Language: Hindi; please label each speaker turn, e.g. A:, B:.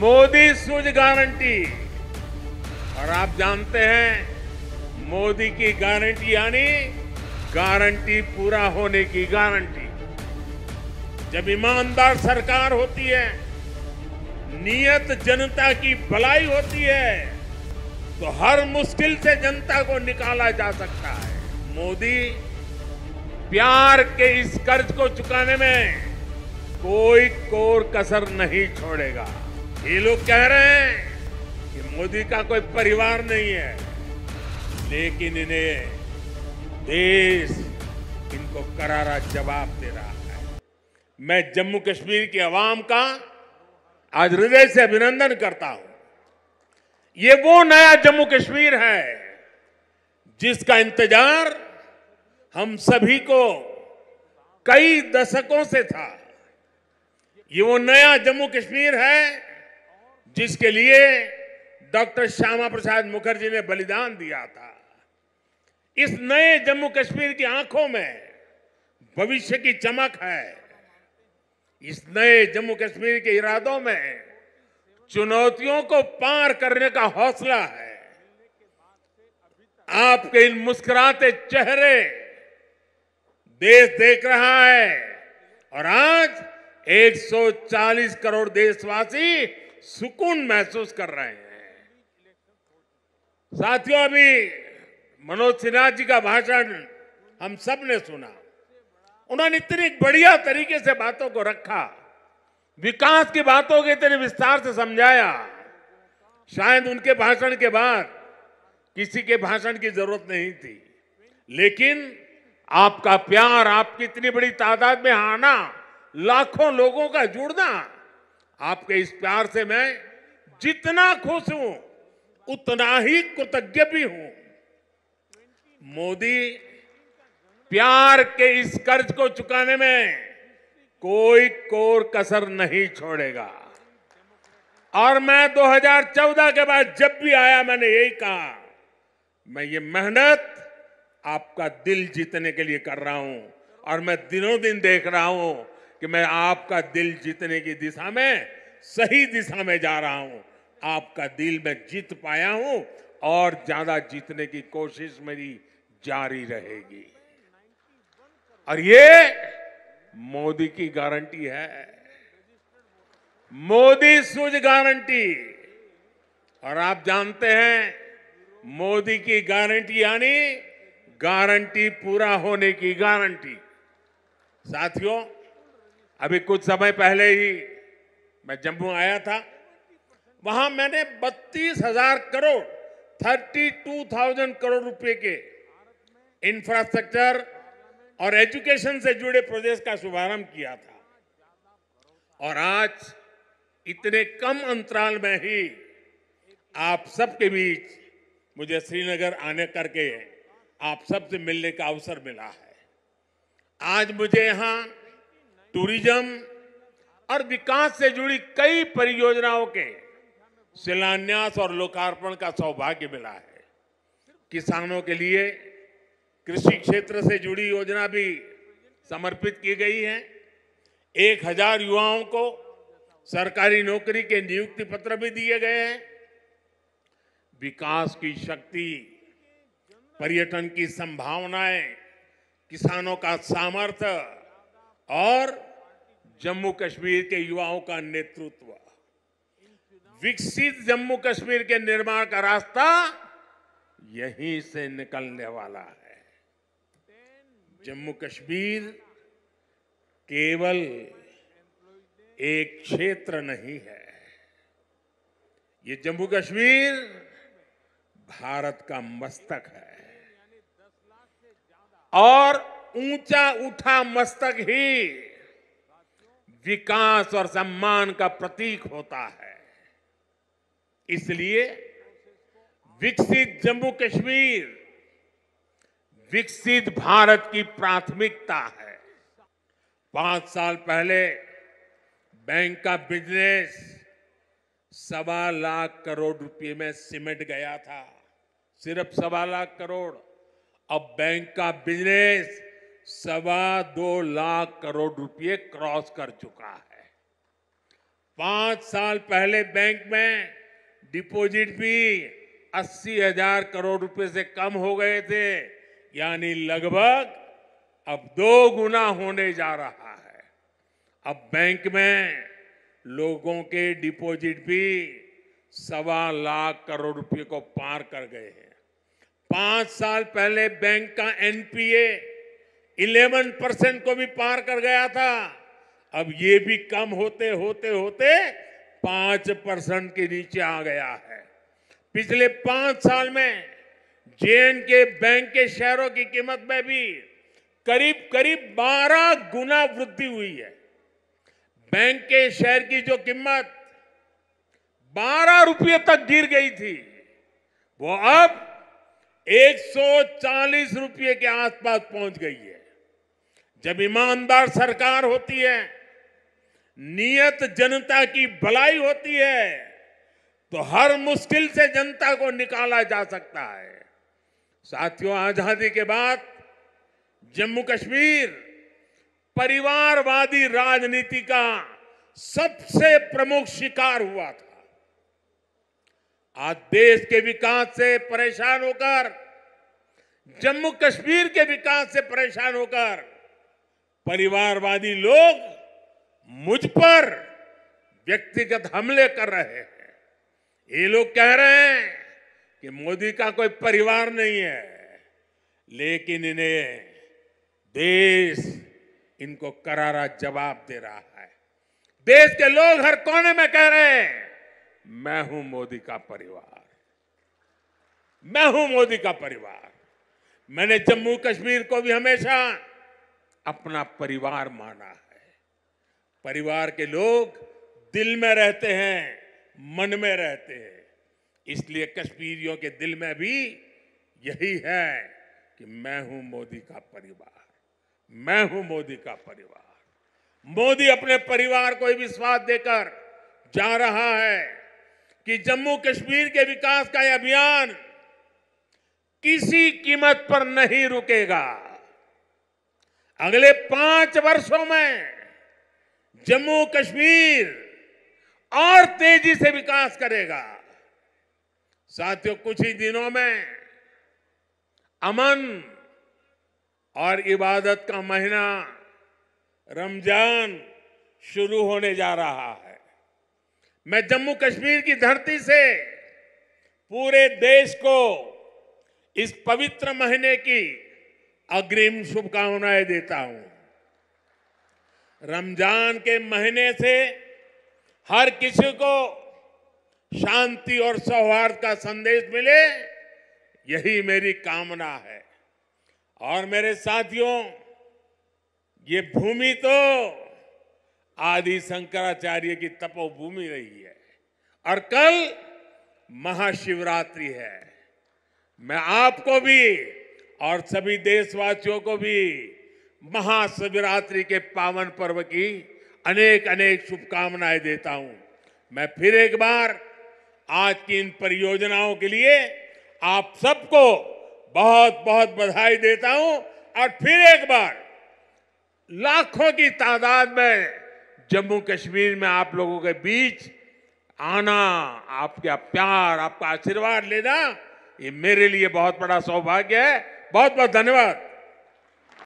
A: मोदी सूज गारंटी और आप जानते हैं मोदी की गारंटी यानी गारंटी पूरा होने की गारंटी जब ईमानदार सरकार होती है नियत जनता की भलाई होती है तो हर मुश्किल से जनता को निकाला जा सकता है मोदी प्यार के इस कर्ज को चुकाने में कोई कोर कसर नहीं छोड़ेगा ये लोग कह रहे हैं कि मोदी का कोई परिवार नहीं है लेकिन इन्हें देश इनको करारा जवाब दे रहा है मैं जम्मू कश्मीर की आवाम का आज हृदय से अभिनंदन करता हूं ये वो नया जम्मू कश्मीर है जिसका इंतजार हम सभी को कई दशकों से था ये वो नया जम्मू कश्मीर है जिसके लिए डॉक्टर श्यामा प्रसाद मुखर्जी ने बलिदान दिया था इस नए जम्मू कश्मीर की आंखों में भविष्य की चमक है इस नए जम्मू कश्मीर के इरादों में चुनौतियों को पार करने का हौसला है आपके इन मुस्कुराते चेहरे देश देख रहा है और आज 140 करोड़ देशवासी सुकून महसूस कर रहे हैं साथियों अभी मनोज सिन्हा जी का भाषण हम सब ने सुना उन्होंने इतनी बढ़िया तरीके से बातों को रखा विकास की बातों के इतने विस्तार से समझाया शायद उनके भाषण के बाद किसी के भाषण की जरूरत नहीं थी लेकिन आपका प्यार आपकी इतनी बड़ी तादाद में आना लाखों लोगों का जुड़ना आपके इस प्यार से मैं जितना खुश हूं उतना ही कृतज्ञ भी हूं मोदी प्यार के इस कर्ज को चुकाने में कोई कोर कसर नहीं छोड़ेगा और मैं 2014 के बाद जब भी आया मैंने यही कहा मैं ये मेहनत आपका दिल जीतने के लिए कर रहा हूं और मैं दिनों दिन देख रहा हूं कि मैं आपका दिल जीतने की दिशा में सही दिशा में जा रहा हूं आपका दिल मैं जीत पाया हूं और ज्यादा जीतने की कोशिश मेरी जारी रहेगी और ये मोदी की गारंटी है मोदी सूझ गारंटी और आप जानते हैं मोदी की गारंटी यानी गारंटी पूरा होने की गारंटी साथियों अभी कुछ समय पहले ही मैं जम्मू आया था वहां मैंने बत्तीस हजार crore thirty two thousand crore रुपए के इंफ्रास्ट्रक्चर और एजुकेशन से जुड़े प्रदेश का शुभारंभ किया था और आज इतने कम अंतराल में ही आप सबके बीच मुझे श्रीनगर आने करके आप सबसे मिलने का अवसर मिला है आज मुझे यहाँ टूरिज्म और विकास से जुड़ी कई परियोजनाओं के शिलान्यास और लोकार्पण का सौभाग्य मिला है किसानों के लिए कृषि क्षेत्र से जुड़ी योजना भी समर्पित की गई है एक हजार युवाओं को सरकारी नौकरी के नियुक्ति पत्र भी दिए गए हैं विकास की शक्ति पर्यटन की संभावनाएं किसानों का सामर्थ्य और जम्मू कश्मीर के युवाओं का नेतृत्व विकसित जम्मू कश्मीर के निर्माण का रास्ता यहीं से निकलने वाला है जम्मू कश्मीर केवल एक क्षेत्र नहीं है ये जम्मू कश्मीर भारत का मस्तक है और ऊंचा उठा मस्तक ही विकास और सम्मान का प्रतीक होता है इसलिए विकसित जम्मू कश्मीर विकसित भारत की प्राथमिकता है पांच साल पहले बैंक का बिजनेस सवा लाख करोड़ रुपए में सिमट गया था सिर्फ सवा लाख करोड़ अब बैंक का बिजनेस सवा दो लाख करोड़ रुपए क्रॉस कर चुका है पांच साल पहले बैंक में डिपॉजिट भी अस्सी हजार करोड़ रुपए से कम हो गए थे यानी लगभग अब दो गुना होने जा रहा है अब बैंक में लोगों के डिपॉजिट भी सवा लाख करोड़ रुपए को पार कर गए हैं पांच साल पहले बैंक का एनपीए 11 परसेंट को भी पार कर गया था अब ये भी कम होते होते होते पांच परसेंट के नीचे आ गया है पिछले पांच साल में जेएन के बैंक के शेयरों की कीमत में भी करीब करीब बारह गुना वृद्धि हुई है बैंक के शेयर की जो कीमत बारह रुपये तक गिर गई थी वो अब 140 रुपये के आसपास पहुंच गई है जब ईमानदार सरकार होती है नियत जनता की भलाई होती है तो हर मुश्किल से जनता को निकाला जा सकता है साथियों आजादी के बाद जम्मू कश्मीर परिवारवादी राजनीति का सबसे प्रमुख शिकार हुआ था आज देश के विकास से परेशान होकर जम्मू कश्मीर के विकास से परेशान होकर परिवारवादी लोग मुझ पर व्यक्तिगत हमले कर रहे हैं ये लोग कह रहे हैं कि मोदी का कोई परिवार नहीं है लेकिन इन्हें देश इनको करारा जवाब दे रहा है देश के लोग हर कोने में कह रहे हैं मैं हूं मोदी का परिवार मैं हूं मोदी का परिवार मैंने जम्मू कश्मीर को भी हमेशा अपना परिवार माना है परिवार के लोग दिल में रहते हैं मन में रहते हैं इसलिए कश्मीरियों के दिल में भी यही है कि मैं हूं मोदी का परिवार मैं हूं मोदी का परिवार मोदी अपने परिवार को विश्वास देकर जा रहा है कि जम्मू कश्मीर के विकास का यह अभियान किसी कीमत पर नहीं रुकेगा अगले पांच वर्षों में जम्मू कश्मीर और तेजी से विकास करेगा साथियों कुछ ही दिनों में अमन और इबादत का महीना रमजान शुरू होने जा रहा है मैं जम्मू कश्मीर की धरती से पूरे देश को इस पवित्र महीने की अग्रिम शुभकामनाएं देता हूं रमजान के महीने से हर किसी को शांति और सौहार्द का संदेश मिले यही मेरी कामना है और मेरे साथियों ये भूमि तो आदि शंकराचार्य की तपोभूमि रही है और कल महाशिवरात्रि है मैं आपको भी और सभी देशवासियों को भी महाशिवरात्रि के पावन पर्व की अनेक अनेक शुभकामनाएं देता हूं मैं फिर एक बार आज की इन परियोजनाओं के लिए आप सबको बहुत बहुत बधाई देता हूं और फिर एक बार लाखों की तादाद में जम्मू कश्मीर में आप लोगों के बीच आना आपका प्यार आपका आशीर्वाद लेना ये मेरे लिए बहुत बड़ा सौभाग्य है बहुत बहुत धन्यवाद